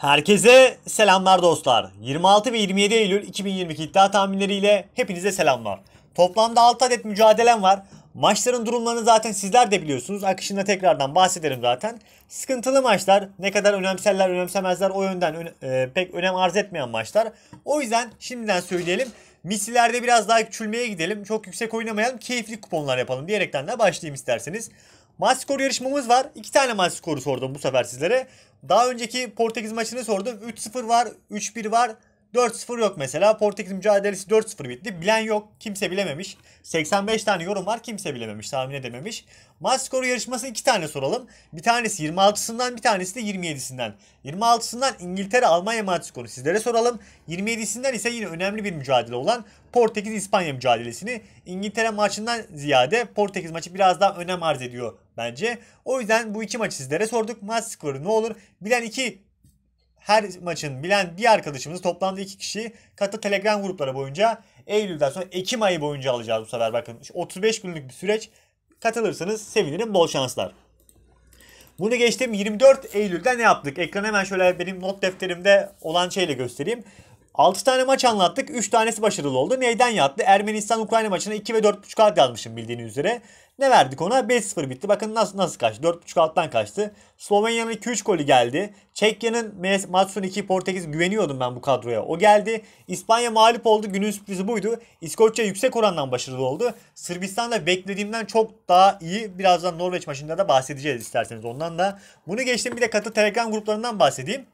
Herkese selamlar dostlar. 26 ve 27 Eylül 2022 iddia tahminleriyle hepinize selamlar. Toplamda 6 adet mücadelem var. Maçların durumlarını zaten sizler de biliyorsunuz. Akışında tekrardan bahsederim zaten. Sıkıntılı maçlar, ne kadar önemserler, önemsemezler o yönden öne, e, pek önem arz etmeyen maçlar. O yüzden şimdiden söyleyelim. Misilerde biraz daha küçülmeye gidelim. Çok yüksek oynamayalım. Keyifli kuponlar yapalım diyerekten de başlayayım isterseniz. Maç skoru yarışmamız var. İki tane maç skoru sordum bu sefer sizlere. Daha önceki Portekiz maçını sordum. 3-0 var, 3-1 var, 4-0 yok mesela. Portekiz mücadelesi 4-0 bitti. Bilen yok. Kimse bilememiş. 85 tane yorum var. Kimse bilememiş. Tahmin edememiş. Maç skoru yarışması iki tane soralım. Bir tanesi 26'sından bir tanesi de 27'sinden. 26'sından İngiltere Almanya maç skoru sizlere soralım. 27'sinden ise yine önemli bir mücadele olan Portekiz İspanya mücadelesini İngiltere maçından ziyade Portekiz maçı biraz daha önem arz ediyor bence. O yüzden bu iki maçı sizlere sorduk. Maç skoru ne olur? Bilen iki her maçın bilen bir arkadaşımız toplamda iki kişi katı Telegram grupları boyunca Eylül'den sonra Ekim ayı boyunca alacağız bu sefer. Bakın 35 günlük bir süreç. Katılırsanız sevinirim. Bol şanslar. Bunu geçtim 24 Eylül'de ne yaptık? Ekranı hemen şöyle benim not defterimde olan şeyle göstereyim. 6 tane maç anlattık. 3 tanesi başarılı oldu. Neyden yattı? Ermenistan-Ukrayna maçına 2 ve 4.5 alt yazmışım bildiğiniz üzere. Ne verdik ona? 5-0 bitti. Bakın nasıl nasıl kaçtı. 4.5 alttan kaçtı. Slovenya'nın 2-3 golü geldi. Çekya'nın Matsun 2 Portekiz güveniyordum ben bu kadroya. O geldi. İspanya mağlup oldu. Günün sürprizi buydu. İskoçya yüksek orandan başarılı oldu. Sırbistan da beklediğimden çok daha iyi. Birazdan Norveç maçında da bahsedeceğiz isterseniz ondan da. Bunu geçtim bir de katı Telegram gruplarından bahsedeyim.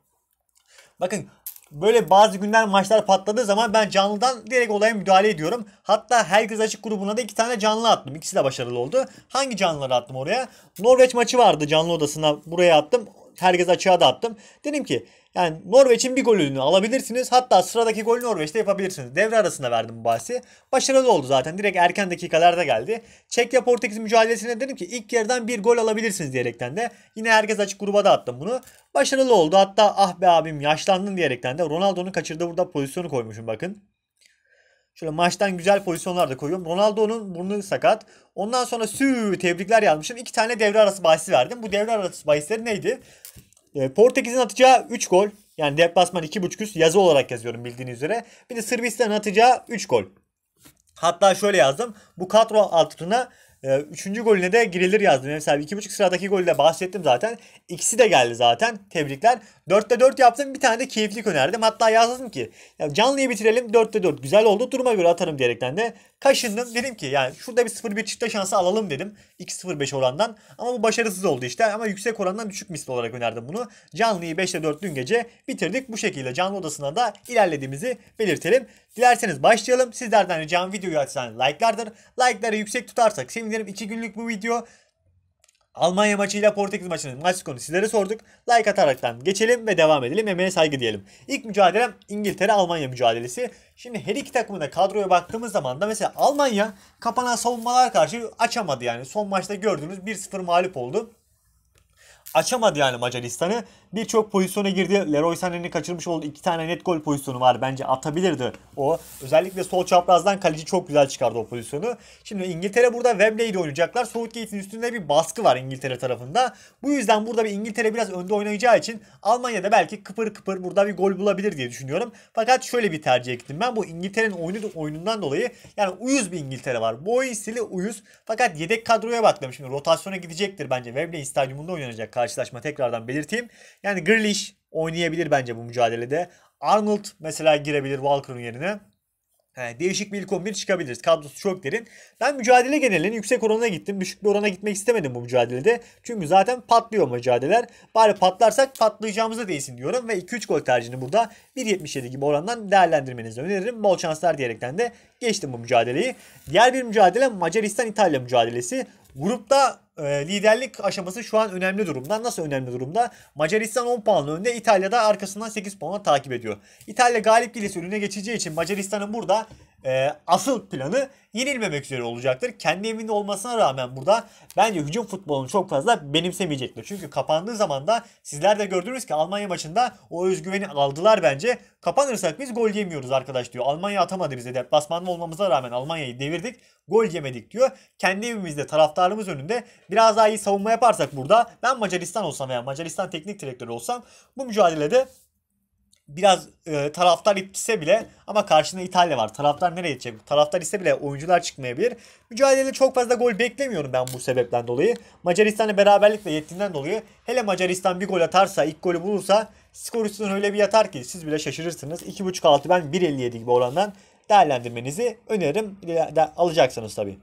Bakın böyle bazı günler maçlar patladığı zaman ben canlıdan direkt olaya müdahale ediyorum. Hatta herkes açık grubuna da iki tane canlı attım. İkisi de başarılı oldu. Hangi canlıları attım oraya? Norveç maçı vardı canlı odasına buraya attım herkes açığa da attım. Dedim ki yani Norveç'in bir golünü alabilirsiniz. Hatta sıradaki gol Norveç'te yapabilirsiniz. Devre arasında verdim bu bahsi. Başarılı oldu zaten. Direkt erken dakikalarda geldi. Çekya Portekiz mücadelesine dedim ki ilk yerden bir gol alabilirsiniz diyerekten de. Yine herkes açık gruba da attım bunu. Başarılı oldu. Hatta ah be abim yaşlandın diyerekten de Ronaldo'nun kaçırdığı burada pozisyonu koymuşum bakın. Şöyle maçtan güzel pozisyonlar da koyuyorum. Ronaldo'nun burnu sakat. Ondan sonra sü tebrikler yazmışım. İki tane devre arası bahsi verdim. Bu devre arası bahisleri neydi? E, Portekiz'in atacağı 3 gol. Yani deplasman 2.5 üst yazı olarak yazıyorum bildiğiniz üzere. Bir de Sırbistan atacağı 3 gol. Hatta şöyle yazdım. Bu kadro altına ee, üçüncü golüne de girilir yazdım. Mesela iki buçuk sıradaki golüyle bahsettim zaten. İkisi de geldi zaten. Tebrikler. Dörtte dört yaptım. Bir tane de keyifli önerdim. Hatta yazdım ki canlıyı bitirelim Dörtte dört Güzel oldu. Duruma göre atarım diyerekten de kaşındım. Dedim ki yani şurada bir sıfır bir çifte şansı alalım dedim. 2-0-5 orandan. Ama bu başarısız oldu işte. Ama yüksek orandan düşük misli olarak önerdim bunu. Canlıyı 5'te 4 dün gece bitirdik. Bu şekilde canlı odasına da ilerlediğimizi belirtelim. Dilerseniz başlayalım. Sizlerden ricam videoyu açsan like'lardır. Like'ları yüksek tutarsak sevinirim ederim. 2 günlük bu video. Almanya maçıyla Portekiz maçının maç skorunu sizlere sorduk. Like ataraktan geçelim ve devam edelim. Emeğe saygı diyelim. İlk mücadelem İngiltere-Almanya mücadelesi. Şimdi her iki takımın da kadroya baktığımız zaman da mesela Almanya kapanan savunmalar karşı açamadı yani. Son maçta gördüğünüz 1-0 mağlup oldu açamadı yani Macaristan'ı. Birçok pozisyona girdi. Leroy Sané'nin kaçırmış olduğu iki tane net gol pozisyonu var. Bence atabilirdi o. Özellikle sol çaprazdan kaleci çok güzel çıkardı o pozisyonu. Şimdi İngiltere burada Wembley'de oynayacaklar. Southgate'in üstünde bir baskı var İngiltere tarafında. Bu yüzden burada bir İngiltere biraz önde oynayacağı için Almanya'da belki kıpır kıpır burada bir gol bulabilir diye düşünüyorum. Fakat şöyle bir tercih ettim ben. Bu İngiltere'nin oyunu, oyunundan dolayı yani uyuz bir İngiltere var. Bu oyun stili uyuz. Fakat yedek kadroya baktım. Şimdi rotasyona gidecektir bence. Wembley stadyumunda oynanacak karşı karşılaşma tekrardan belirteyim. Yani Grealish oynayabilir bence bu mücadelede. Arnold mesela girebilir Walker'ın yerine. He, değişik bir ilk 11 çıkabiliriz. Kadrosu çok derin. Ben mücadele genelinin yüksek oranına gittim. Düşük bir orana gitmek istemedim bu mücadelede. Çünkü zaten patlıyor mücadeleler. Bari patlarsak patlayacağımızda değilsin diyorum. Ve 2-3 gol tercihini burada 1.77 gibi orandan değerlendirmenizi öneririm. Bol şanslar diyerekten de geçtim bu mücadeleyi. Diğer bir mücadele Macaristan-İtalya mücadelesi. Grupta ee, liderlik aşaması şu an önemli durumda. Nasıl önemli durumda? Macaristan 10 puan önde, İtalya'da arkasından 8 puanla takip ediyor. İtalya galip gelirse önüne geçeceği için Macaristan'ın burada e, asıl planı yenilmemek üzere olacaktır. Kendi evinde olmasına rağmen burada bence hücum futbolunu çok fazla benimsemeyecektir. Çünkü kapandığı zaman da sizler de gördünüz ki Almanya maçında o özgüveni aldılar bence. Kapanırsak biz gol yemiyoruz arkadaş diyor. Almanya atamadı bize basmanlı olmamıza rağmen Almanya'yı devirdik. Gol yemedik diyor. Kendi evimizde taraftarımız önünde biraz daha iyi savunma yaparsak burada ben Macaristan olsam veya Macaristan teknik direktörü olsam bu mücadelede biraz e, taraftar itlise bile ama karşında İtalya var. Taraftar nereye gidecek? Taraftar ise bile oyuncular çıkmayabilir. Mücadelede çok fazla gol beklemiyorum ben bu sebepten dolayı. Macaristan'a beraberlikle yettiğinden dolayı hele Macaristan bir gol atarsa, ilk golü bulursa skor üstünden öyle bir yatar ki siz bile şaşırırsınız. 2.5 altı ben 1.57 gibi orandan değerlendirmenizi öneririm. Alacaksınız tabii.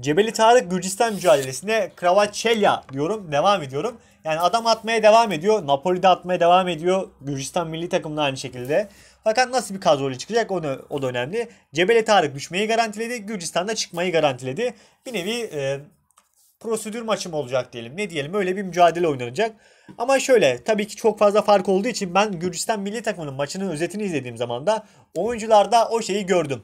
Cebeli Tarık Gürcistan mücadelesine Kravaçelya diyorum. Devam ediyorum. Yani adam atmaya devam ediyor. Napoli de atmaya devam ediyor. Gürcistan milli takımda aynı şekilde. Fakat nasıl bir kadroyla çıkacak onu, o da önemli. Cebele Tarık düşmeyi garantiledi. da çıkmayı garantiledi. Bir nevi e, prosedür maçı mı olacak diyelim. Ne diyelim öyle bir mücadele oynanacak. Ama şöyle tabii ki çok fazla fark olduğu için ben Gürcistan milli takımının maçının özetini izlediğim zaman da oyuncularda o şeyi gördüm.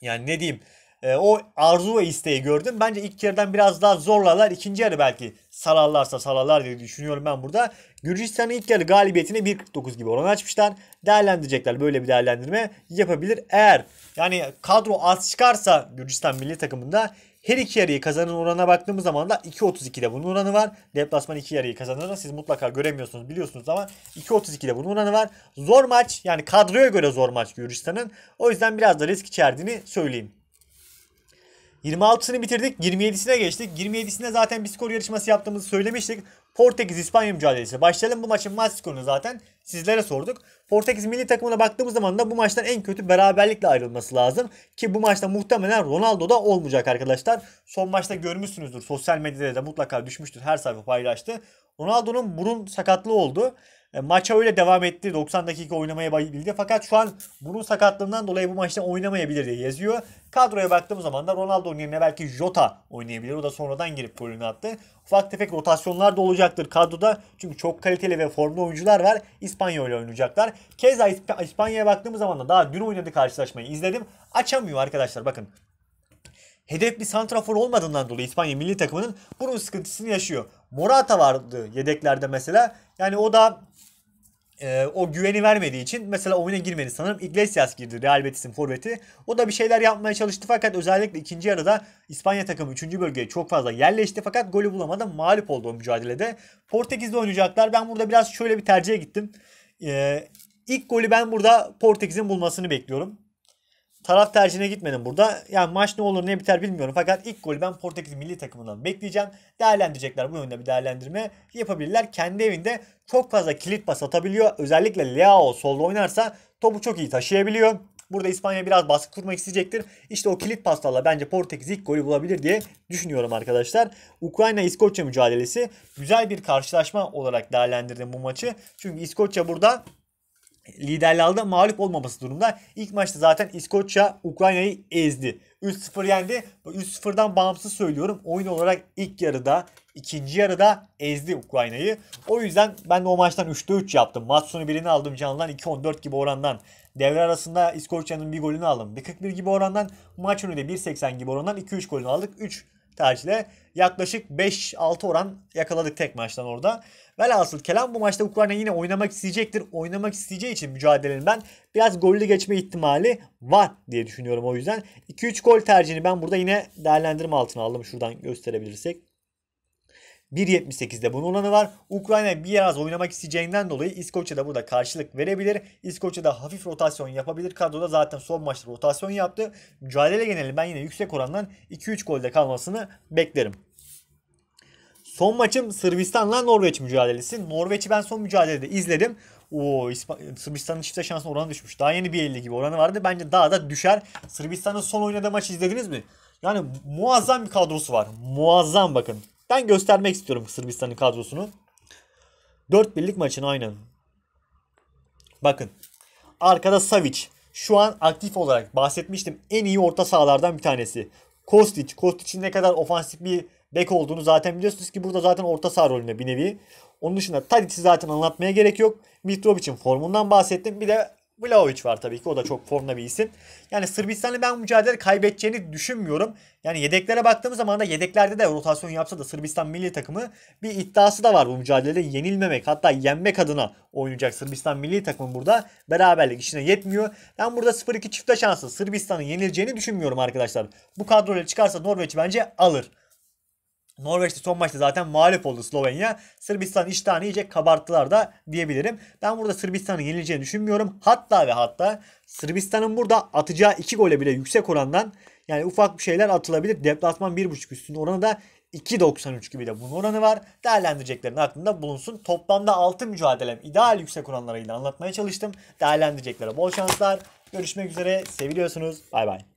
Yani ne diyeyim e, o arzu ve isteği gördüm. Bence ilk yarıdan biraz daha zorlarlar. İkinci yarı belki sararlarsa sararlar diye düşünüyorum ben burada. Gürcistan'ın ilk yarı galibiyetini 1.49 gibi oran açmışlar. Değerlendirecekler. Böyle bir değerlendirme yapabilir. Eğer yani kadro az çıkarsa Gürcistan milli takımında her iki yarıyı kazanın oranına baktığımız zaman da 2.32'de bunun oranı var. Deplasman iki yarıyı kazanır. Siz mutlaka göremiyorsunuz biliyorsunuz ama 2.32'de bunun oranı var. Zor maç yani kadroya göre zor maç Gürcistan'ın. O yüzden biraz da risk içerdiğini söyleyeyim. 26'sını bitirdik. 27'sine geçtik. 27'sinde zaten bir skor yarışması yaptığımızı söylemiştik. Portekiz-İspanya mücadelesi. Başlayalım bu maçın maç skorunu zaten sizlere sorduk. Portekiz milli takımına baktığımız zaman da bu maçtan en kötü beraberlikle ayrılması lazım. Ki bu maçta muhtemelen Ronaldo da olmayacak arkadaşlar. Son maçta görmüşsünüzdür. Sosyal medyada da mutlaka düşmüştür. Her sayfa paylaştı. Ronaldo'nun burun sakatlığı oldu. E, maça öyle devam etti. 90 dakika oynamaya bildi. Fakat şu an bunun sakatlığından dolayı bu maçta oynamayabilir diye yazıyor. Kadroya baktığım zaman da Ronaldo'nun yerine belki Jota oynayabilir. O da sonradan girip golünü attı. Ufak tefek rotasyonlar da olacaktır kadroda. Çünkü çok kaliteli ve formlu oyuncular var. İspanya ile oynayacaklar. Keza İsp İspanya'ya baktığımız zaman da daha dün oynadı karşılaşmayı izledim. Açamıyor arkadaşlar bakın hedef bir santrafor olmadığından dolayı İspanya milli takımının bunun sıkıntısını yaşıyor. Morata vardı yedeklerde mesela. Yani o da e, o güveni vermediği için mesela oyuna girmedi sanırım Iglesias girdi Real Betis'in forveti. O da bir şeyler yapmaya çalıştı fakat özellikle ikinci yarıda İspanya takımı 3. bölgeye çok fazla yerleşti fakat golü bulamadı mağlup oldu o mücadelede. Portekiz'de oynayacaklar ben burada biraz şöyle bir tercihe gittim. E, ilk golü ben burada Portekiz'in bulmasını bekliyorum taraf tercihine gitmedim burada. Yani maç ne olur ne biter bilmiyorum. Fakat ilk golü ben Portekiz milli takımından bekleyeceğim. Değerlendirecekler bu oyunda bir değerlendirme yapabilirler. Kendi evinde çok fazla kilit pas atabiliyor. Özellikle Leao solda oynarsa topu çok iyi taşıyabiliyor. Burada İspanya biraz baskı kurmak isteyecektir. İşte o kilit pastalla bence Portekiz ilk golü bulabilir diye düşünüyorum arkadaşlar. Ukrayna-İskoçya mücadelesi güzel bir karşılaşma olarak değerlendirdim bu maçı. Çünkü İskoçya burada liderlerde mağlup olmaması durumda. İlk maçta zaten İskoçya Ukrayna'yı ezdi. 3-0 yendi. 3-0'dan bağımsız söylüyorum. Oyun olarak ilk yarıda, ikinci yarıda ezdi Ukrayna'yı. O yüzden ben de o maçtan 3'te 3 yaptım. Maç sonu birini aldım canlıdan 2-14 gibi orandan. Devre arasında İskoçya'nın bir golünü aldım. 1-41 gibi orandan. Maç önü de 1-80 gibi orandan 2-3 golünü aldık. 3 tercihle yaklaşık 5-6 oran yakaladık tek maçtan orada. Velhasıl kelam bu maçta Ukrayna yine oynamak isteyecektir. Oynamak isteyeceği için mücadelenin ben biraz gollü geçme ihtimali var diye düşünüyorum o yüzden. 2-3 gol tercihini ben burada yine değerlendirme altına aldım şuradan gösterebilirsek. 1.78'de bunun olanı var. Ukrayna biraz oynamak isteyeceğinden dolayı İskoçya da burada karşılık verebilir. İskoçya da hafif rotasyon yapabilir. Kadroda zaten son maçta rotasyon yaptı. Mücadele geneli ben yine yüksek orandan 2-3 golde kalmasını beklerim. Son maçım Sırbistan'la Norveç mücadelesi. Norveç'i ben son mücadelede izledim. Oo, Sırbistan'ın çifte şansına oranı düşmüş. Daha yeni bir 50 gibi oranı vardı. Bence daha da düşer. Sırbistan'ın son oynadığı maçı izlediniz mi? Yani muazzam bir kadrosu var. Muazzam bakın. Ben göstermek istiyorum Sırbistan'ın kadrosunu. 4-1'lik maçın aynen. Bakın. Arkada Savic. Şu an aktif olarak bahsetmiştim. En iyi orta sahalardan bir tanesi. Kostic. Kostic'in ne kadar ofansif bir bek olduğunu zaten biliyorsunuz ki burada zaten orta saha rolünde bir nevi. Onun dışında Tadic'i zaten anlatmaya gerek yok. Mitrovic'in formundan bahsettim. Bir de Vlaovic var tabii ki. O da çok formda bir isim. Yani Sırbistan'la ben mücadele kaybedeceğini düşünmüyorum. Yani yedeklere baktığımız zaman da yedeklerde de rotasyon yapsa da Sırbistan milli takımı bir iddiası da var bu mücadelede. Yenilmemek hatta yenmek adına oynayacak Sırbistan milli takımı burada. Beraberlik işine yetmiyor. Ben burada 0-2 çifte şansı Sırbistan'ın yenileceğini düşünmüyorum arkadaşlar. Bu kadroyla çıkarsa Norveç bence alır. Norveç'te son maçta zaten mağlup oldu Slovenya. Sırbistan iştahını iyice kabarttılar da diyebilirim. Ben burada Sırbistan'ın yenileceğini düşünmüyorum. Hatta ve hatta Sırbistan'ın burada atacağı 2 gole bile yüksek orandan yani ufak bir şeyler atılabilir. Deplasman 1.5 üstünün oranı da 2.93 gibi de bunun oranı var. Değerlendireceklerin aklında bulunsun. Toplamda 6 mücadelem ideal yüksek oranlarıyla anlatmaya çalıştım. Değerlendireceklere bol şanslar. Görüşmek üzere. Seviliyorsunuz. Bay bay.